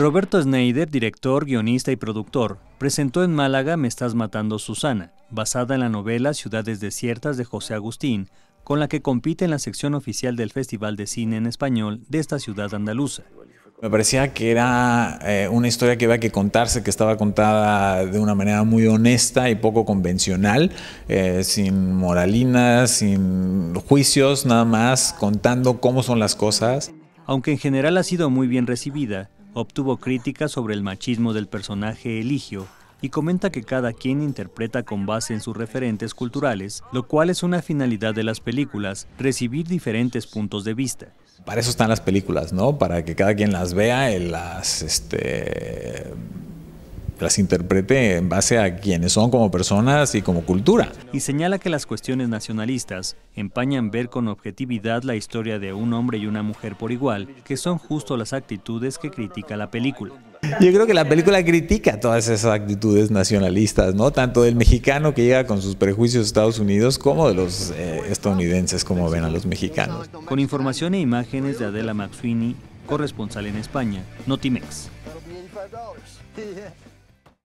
Roberto Schneider, director, guionista y productor, presentó en Málaga Me estás matando Susana, basada en la novela Ciudades Desiertas de José Agustín, con la que compite en la sección oficial del Festival de Cine en Español de esta ciudad andaluza. Me parecía que era eh, una historia que había que contarse, que estaba contada de una manera muy honesta y poco convencional, eh, sin moralinas, sin juicios, nada más contando cómo son las cosas. Aunque en general ha sido muy bien recibida, obtuvo críticas sobre el machismo del personaje Eligio y comenta que cada quien interpreta con base en sus referentes culturales, lo cual es una finalidad de las películas, recibir diferentes puntos de vista. Para eso están las películas, ¿no? Para que cada quien las vea, las este, las interprete en base a quienes son como personas y como cultura. Y señala que las cuestiones nacionalistas empañan ver con objetividad la historia de un hombre y una mujer por igual, que son justo las actitudes que critica la película. Yo creo que la película critica todas esas actitudes nacionalistas, ¿no? Tanto del mexicano que llega con sus prejuicios a Estados Unidos como de los eh, estadounidenses, como ven a los mexicanos. Con información e imágenes de Adela Maxwini, corresponsal en España, Notimex.